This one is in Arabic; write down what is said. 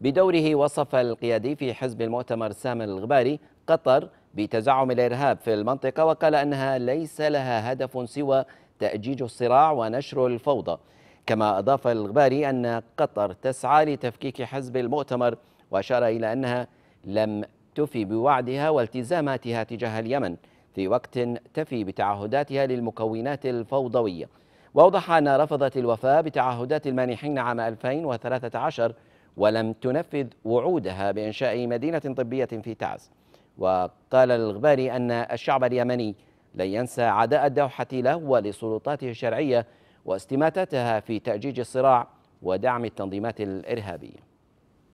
بدوره وصف القيادي في حزب المؤتمر سامر الغباري قطر بتزعم الإرهاب في المنطقة وقال أنها ليس لها هدف سوى تأجيج الصراع ونشر الفوضى كما أضاف الغباري أن قطر تسعى لتفكيك حزب المؤتمر وأشار إلى أنها لم تفي بوعدها والتزاماتها تجاه اليمن في وقت تفي بتعهداتها للمكونات الفوضوية وأوضح أنها رفضت الوفاء بتعهدات المانحين عام 2013 ولم تنفذ وعودها بإنشاء مدينة طبية في تعز وقال الغباري أن الشعب اليمني لن ينسى عداء الدوحة له ولسلطاته الشرعية واستماتتها في تأجيج الصراع ودعم التنظيمات الإرهابية